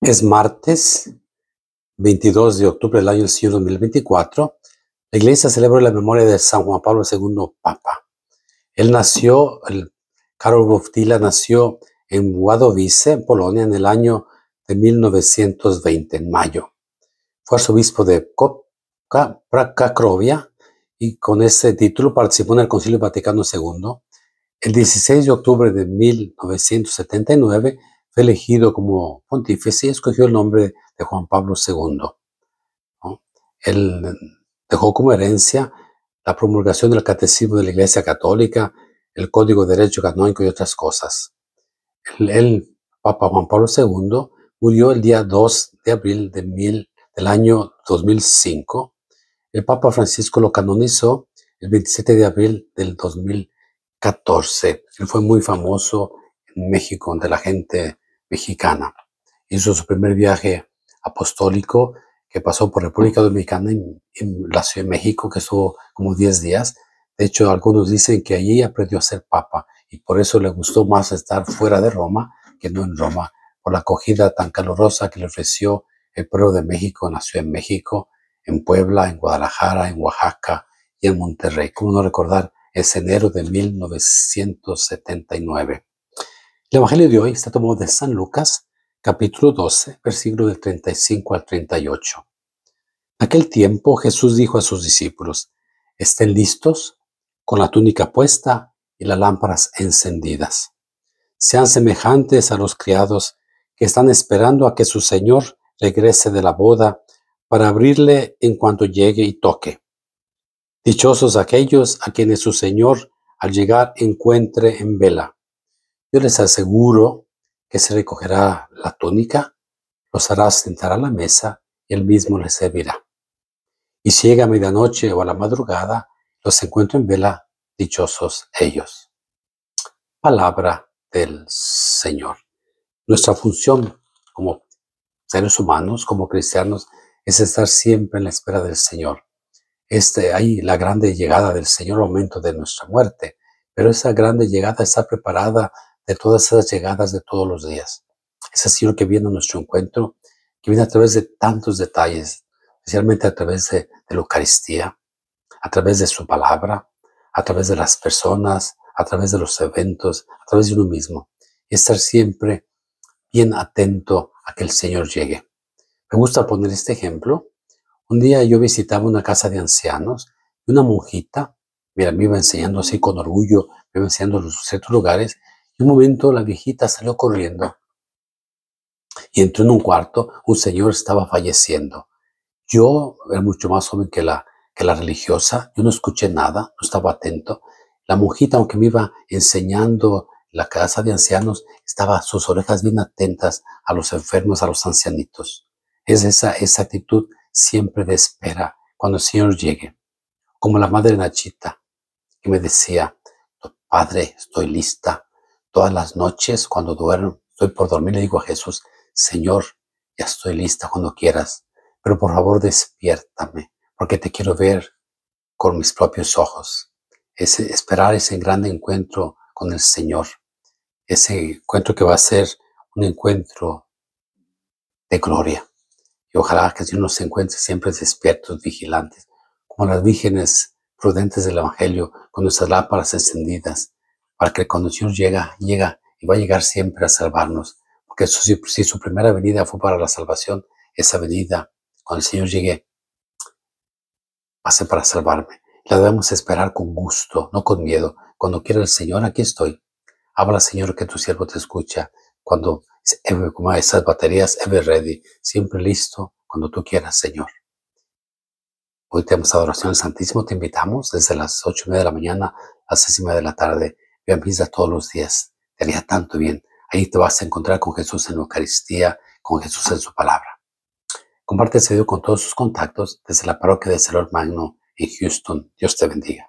Es martes 22 de octubre del año siglo 2024. La iglesia celebra la memoria de San Juan Pablo II, Papa. Él nació, el Karol Wojtyla nació en Wadowice, Polonia, en el año de 1920, en mayo. Fue arzobispo de Cracovia y con ese título participó en el Concilio Vaticano II. El 16 de octubre de 1979 elegido como pontífice y escogió el nombre de Juan Pablo II. Él dejó como herencia la promulgación del catecismo de la Iglesia Católica, el Código de Derecho Canónico y otras cosas. El, Papa Juan Pablo II murió el día 2 de abril del año 2005. El Papa Francisco lo canonizó el 27 de abril del 2014. Él fue muy famoso en México, donde la gente mexicana. Hizo su primer viaje apostólico que pasó por República Dominicana en, en la Ciudad de México, que estuvo como 10 días. De hecho, algunos dicen que allí aprendió a ser papa y por eso le gustó más estar fuera de Roma que no en Roma, por la acogida tan calurosa que le ofreció el pueblo de México Nació en México, en Puebla, en Guadalajara, en Oaxaca y en Monterrey. como no recordar es enero de 1979? El Evangelio de hoy está tomado de San Lucas, capítulo 12, versículo del 35 al 38. aquel tiempo Jesús dijo a sus discípulos, estén listos con la túnica puesta y las lámparas encendidas. Sean semejantes a los criados que están esperando a que su Señor regrese de la boda para abrirle en cuanto llegue y toque. Dichosos aquellos a quienes su Señor al llegar encuentre en vela. Yo les aseguro que se recogerá la túnica, los hará sentar a la mesa y él mismo les servirá. Y si llega a medianoche o a la madrugada, los encuentro en vela, dichosos ellos. Palabra del Señor. Nuestra función como seres humanos, como cristianos, es estar siempre en la espera del Señor. Este, hay la grande llegada del Señor, al momento de nuestra muerte, pero esa grande llegada está preparada de todas esas llegadas de todos los días. Es así Señor que viene a nuestro encuentro, que viene a través de tantos detalles, especialmente a través de, de la Eucaristía, a través de su palabra, a través de las personas, a través de los eventos, a través de uno mismo. Y estar siempre bien atento a que el Señor llegue. Me gusta poner este ejemplo. Un día yo visitaba una casa de ancianos y una monjita, mira, me iba enseñando así con orgullo, me iba enseñando los ciertos lugares en un momento la viejita salió corriendo y entró en un cuarto, un señor estaba falleciendo. Yo era mucho más joven que la, que la religiosa, yo no escuché nada, no estaba atento. La monjita, aunque me iba enseñando la casa de ancianos, estaba sus orejas bien atentas a los enfermos, a los ancianitos. Es esa, esa actitud siempre de espera cuando el Señor llegue. Como la madre Nachita, que me decía, Padre, estoy lista, Todas las noches cuando duermo, estoy por dormir, le digo a Jesús, Señor, ya estoy lista cuando quieras, pero por favor despiértame, porque te quiero ver con mis propios ojos. Ese, esperar ese gran encuentro con el Señor, ese encuentro que va a ser un encuentro de gloria. Y ojalá que Dios nos encuentre siempre despiertos, vigilantes, como las vírgenes prudentes del Evangelio, con nuestras lámparas encendidas, para que cuando el Señor llega, llega y va a llegar siempre a salvarnos. Porque si, su primera venida fue para la salvación, esa venida, cuando el Señor llegue, va a ser para salvarme. La debemos esperar con gusto, no con miedo. Cuando quiera el Señor, aquí estoy. Habla, Señor, que tu siervo te escucha. Cuando, como esas baterías, ever ready, siempre listo, cuando tú quieras, Señor. Hoy tenemos adoración al Santísimo. Te invitamos desde las ocho y media de la mañana a las seis y media de la tarde ve a misa todos los días, te haría tanto bien. Ahí te vas a encontrar con Jesús en la Eucaristía, con Jesús en su palabra. Comparte ese video con todos sus contactos desde la parroquia de señor Magno en Houston. Dios te bendiga.